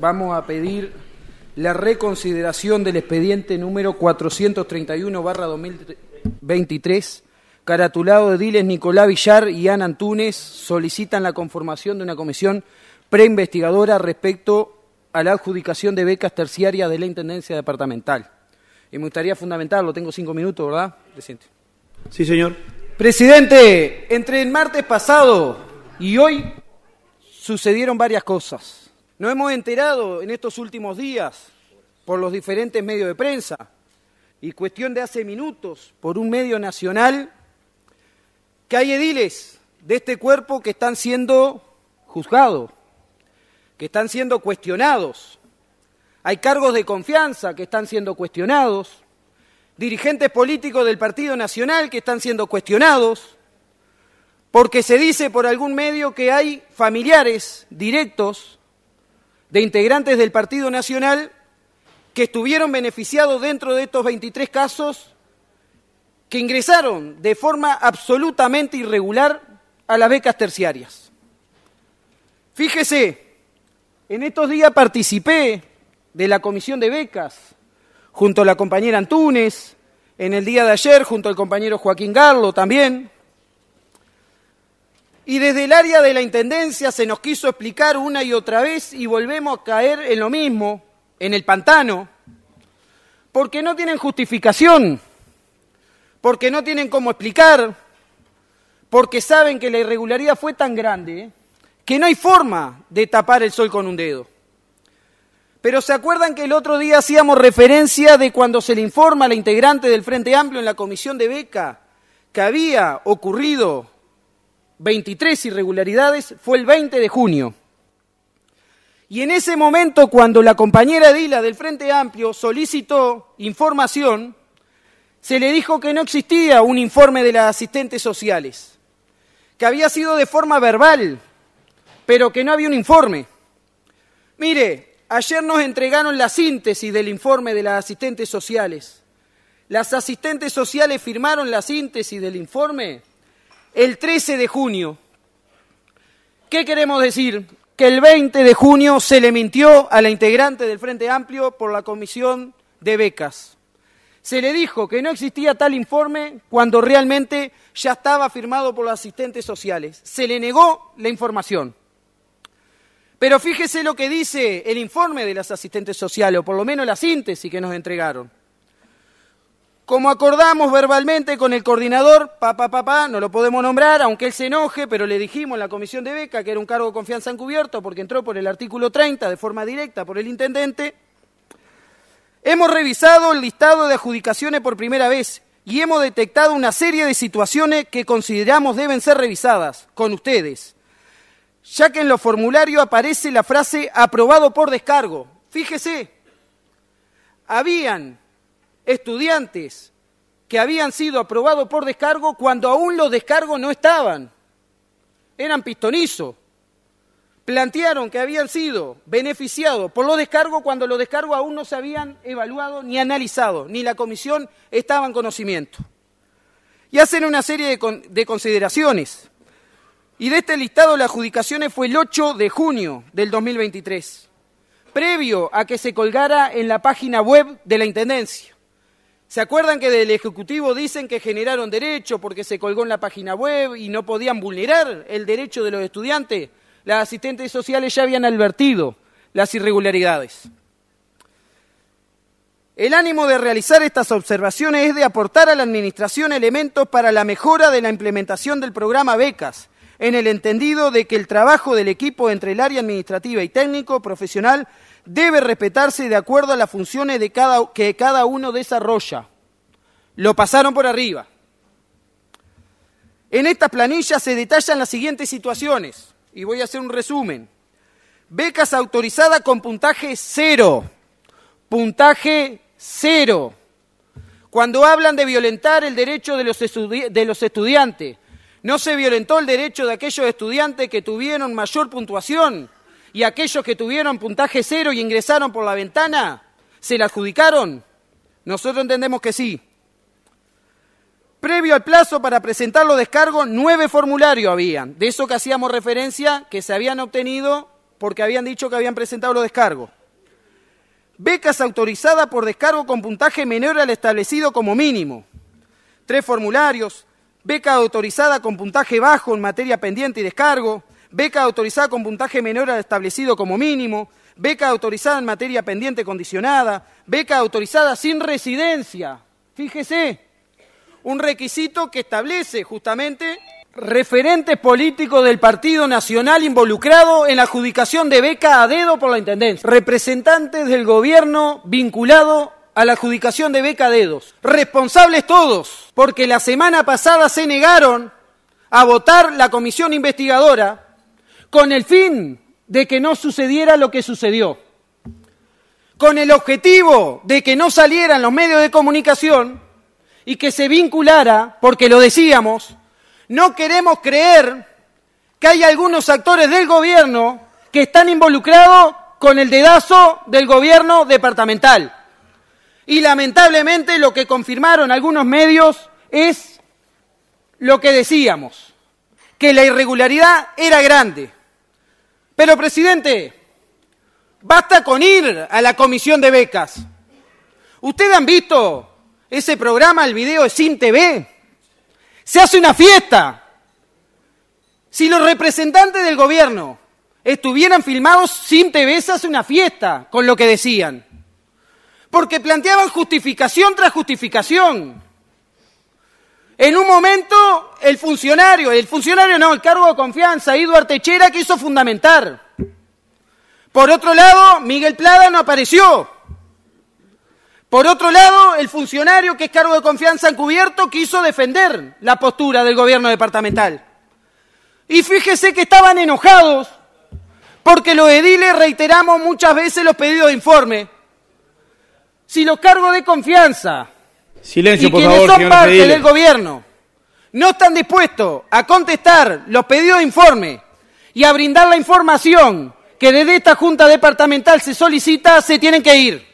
vamos a pedir la reconsideración del expediente número 431-2023, caratulado de Diles Nicolás Villar y Ana Antunes, solicitan la conformación de una comisión preinvestigadora respecto a la adjudicación de becas terciarias de la Intendencia Departamental. Y me gustaría fundamentarlo, tengo cinco minutos, ¿verdad? Presidente. Sí, señor. Presidente, entre el martes pasado y hoy sucedieron varias cosas. Nos hemos enterado en estos últimos días por los diferentes medios de prensa y cuestión de hace minutos por un medio nacional que hay ediles de este cuerpo que están siendo juzgados, que están siendo cuestionados. Hay cargos de confianza que están siendo cuestionados, dirigentes políticos del Partido Nacional que están siendo cuestionados, porque se dice por algún medio que hay familiares directos de integrantes del Partido Nacional que estuvieron beneficiados dentro de estos 23 casos, que ingresaron de forma absolutamente irregular a las becas terciarias. Fíjese, en estos días participé de la comisión de becas junto a la compañera Antunes, en el día de ayer junto al compañero Joaquín Garlo también, y desde el área de la Intendencia se nos quiso explicar una y otra vez y volvemos a caer en lo mismo, en el pantano, porque no tienen justificación, porque no tienen cómo explicar, porque saben que la irregularidad fue tan grande ¿eh? que no hay forma de tapar el sol con un dedo. Pero ¿se acuerdan que el otro día hacíamos referencia de cuando se le informa a la integrante del Frente Amplio en la comisión de beca que había ocurrido 23 irregularidades fue el 20 de junio. Y en ese momento, cuando la compañera Dila del Frente Amplio solicitó información, se le dijo que no existía un informe de las asistentes sociales, que había sido de forma verbal, pero que no había un informe. Mire, ayer nos entregaron la síntesis del informe de las asistentes sociales. Las asistentes sociales firmaron la síntesis del informe el 13 de junio. ¿Qué queremos decir? Que el 20 de junio se le mintió a la integrante del Frente Amplio por la comisión de becas. Se le dijo que no existía tal informe cuando realmente ya estaba firmado por los asistentes sociales. Se le negó la información. Pero fíjese lo que dice el informe de las asistentes sociales, o por lo menos la síntesis que nos entregaron. Como acordamos verbalmente con el coordinador, papá, papá, no lo podemos nombrar, aunque él se enoje, pero le dijimos en la comisión de beca que era un cargo de confianza encubierto porque entró por el artículo 30 de forma directa por el intendente. Hemos revisado el listado de adjudicaciones por primera vez y hemos detectado una serie de situaciones que consideramos deben ser revisadas con ustedes, ya que en los formularios aparece la frase aprobado por descargo. Fíjese, habían estudiantes que habían sido aprobados por descargo cuando aún los descargos no estaban. Eran pistonizos, Plantearon que habían sido beneficiados por los descargos cuando los descargos aún no se habían evaluado ni analizado, ni la comisión estaba en conocimiento. Y hacen una serie de, consideraciones. Y de este listado las adjudicaciones fue el 8 de junio del 2023, previo a que se colgara en la página web de la Intendencia. ¿Se acuerdan que del Ejecutivo dicen que generaron derecho porque se colgó en la página web y no podían vulnerar el derecho de los estudiantes? Las asistentes sociales ya habían advertido las irregularidades. El ánimo de realizar estas observaciones es de aportar a la Administración elementos para la mejora de la implementación del programa becas, en el entendido de que el trabajo del equipo entre el área administrativa y técnico profesional debe respetarse de acuerdo a las funciones de cada, que cada uno desarrolla. Lo pasaron por arriba. En estas planillas se detallan las siguientes situaciones, y voy a hacer un resumen. Becas autorizadas con puntaje cero. Puntaje cero. Cuando hablan de violentar el derecho de los, de los estudiantes, no se violentó el derecho de aquellos estudiantes que tuvieron mayor puntuación y aquellos que tuvieron puntaje cero y ingresaron por la ventana, ¿se la adjudicaron? Nosotros entendemos que sí. Previo al plazo para presentar los descargos, nueve formularios habían, de eso que hacíamos referencia, que se habían obtenido porque habían dicho que habían presentado los descargos. Becas autorizadas por descargo con puntaje menor al establecido como mínimo. Tres formularios. Beca autorizada con puntaje bajo en materia pendiente y descargo beca autorizada con puntaje menor al establecido como mínimo, beca autorizada en materia pendiente condicionada, beca autorizada sin residencia. Fíjese, un requisito que establece justamente referentes políticos del Partido Nacional involucrado en la adjudicación de beca a dedo por la Intendencia, representantes del gobierno vinculado a la adjudicación de beca a dedos, responsables todos, porque la semana pasada se negaron a votar la comisión investigadora con el fin de que no sucediera lo que sucedió, con el objetivo de que no salieran los medios de comunicación y que se vinculara, porque lo decíamos, no queremos creer que hay algunos actores del gobierno que están involucrados con el dedazo del gobierno departamental. Y lamentablemente lo que confirmaron algunos medios es lo que decíamos, que la irregularidad era grande, pero presidente, basta con ir a la comisión de becas. ¿Ustedes han visto ese programa, el video de Sin TV? Se hace una fiesta. Si los representantes del gobierno estuvieran filmados, Sin TV se hace una fiesta con lo que decían. Porque planteaban justificación tras justificación. En un momento, el funcionario, el funcionario no, el cargo de confianza, Eduardo Techera, quiso fundamentar. Por otro lado, Miguel Plada no apareció. Por otro lado, el funcionario que es cargo de confianza encubierto quiso defender la postura del gobierno departamental. Y fíjese que estaban enojados porque los ediles reiteramos muchas veces los pedidos de informe. Si los cargos de confianza Silencio, y quienes son parte del gobierno no están dispuestos a contestar los pedidos de informe y a brindar la información que desde esta Junta Departamental se solicita, se tienen que ir.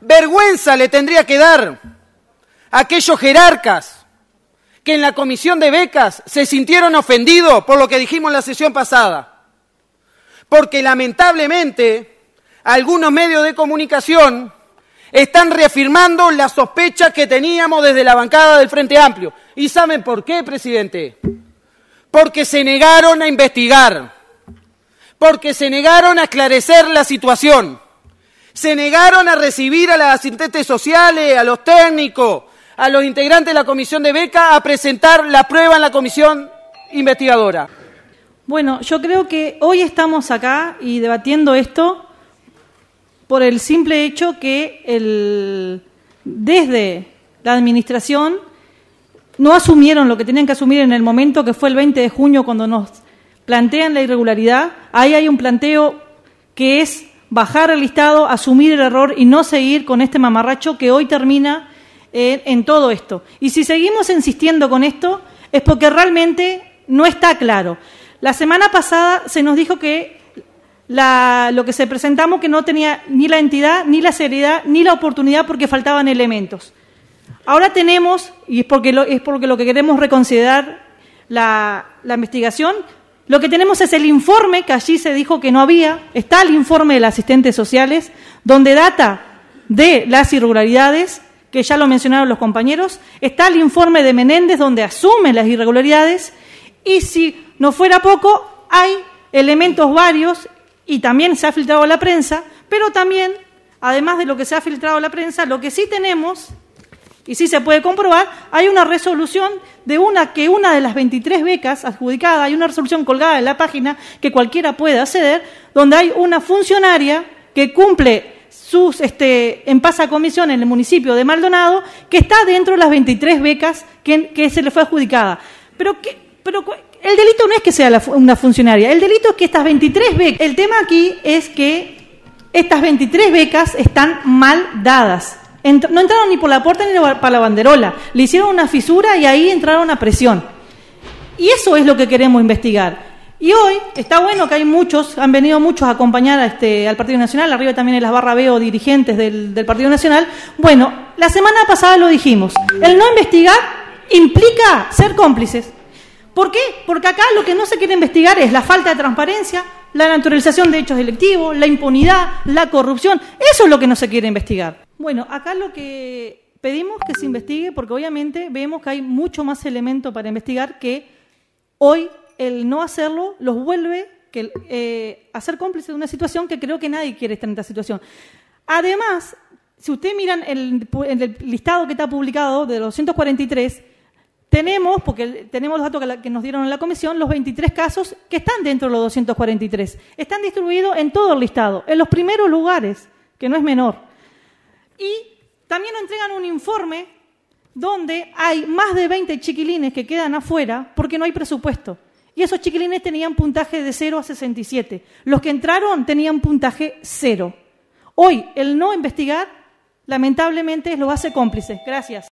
Vergüenza le tendría que dar a aquellos jerarcas que en la comisión de becas se sintieron ofendidos por lo que dijimos en la sesión pasada. Porque lamentablemente algunos medios de comunicación están reafirmando las sospechas que teníamos desde la bancada del Frente Amplio. ¿Y saben por qué, presidente? Porque se negaron a investigar, porque se negaron a esclarecer la situación, se negaron a recibir a las asistentes sociales, a los técnicos, a los integrantes de la comisión de beca a presentar la prueba en la comisión investigadora. Bueno, yo creo que hoy estamos acá y debatiendo esto por el simple hecho que desde la administración no asumieron lo que tenían que asumir en el momento que fue el 20 de junio cuando nos plantean la irregularidad. Ahí hay un planteo que es bajar el listado, asumir el error y no seguir con este mamarracho que hoy termina eh, en todo esto. Y si seguimos insistiendo con esto es porque realmente no está claro. La semana pasada se nos dijo que lo que se presentamos que no tenía ni la entidad, ni la seriedad, ni la oportunidad porque faltaban elementos. Ahora tenemos, y es porque lo, es porque lo que queremos reconsiderar la, la investigación, lo que tenemos es el informe que allí se dijo que no había, está el informe de las asistentes sociales, donde data de las irregularidades, que ya lo mencionaron los compañeros, está el informe de Menéndez donde asume las irregularidades y si no fuera poco, hay elementos varios y también se ha filtrado a la prensa, pero también, además de lo que se ha filtrado a la prensa, lo que sí tenemos, y sí se puede comprobar, hay una resolución de una que una de las 23 becas adjudicadas, hay una resolución colgada en la página que cualquiera puede acceder, donde hay una funcionaria que cumple sus, este, en pasa comisión en el municipio de Maldonado, que está dentro de las 23 becas que, se le fue adjudicada. Pero, ¿qué, pero el delito no es que sea una funcionaria, el delito es que estas 23 becas, el tema aquí es que estas 23 becas están mal dadas. no entraron ni por la puerta ni para la banderola, le hicieron una fisura y ahí entraron a presión. Y eso es lo que queremos investigar. Y hoy está bueno que hay muchos, han venido muchos a acompañar este, al Partido Nacional, arriba también en las barra veo dirigentes del Partido Nacional. Bueno, la semana pasada lo dijimos, el no investigar implica ser cómplices. ¿Por qué? Porque acá lo que no se quiere investigar es la falta de transparencia, la naturalización de hechos electivos, la impunidad, la corrupción. Eso es lo que no se quiere investigar. Bueno, acá lo que pedimos que se investigue, porque obviamente vemos que hay mucho más elemento para investigar que hoy el no hacerlo los vuelve eh, a ser cómplices de una situación que creo que nadie quiere estar en esta situación. Además, si ustedes miran el, el listado que está publicado de los 143, tenemos, porque tenemos los datos que, nos dieron en la comisión, los 23 casos que están dentro de los 243. Están distribuidos en todo el listado, en los primeros lugares, que no es menor. Y también nos entregan un informe donde hay más de 20 chiquilines que quedan afuera porque no hay presupuesto. Y esos chiquilines tenían puntaje de 0 a 67. Los que entraron tenían puntaje 0. Hoy, el no investigar, lamentablemente, lo hace cómplices Gracias.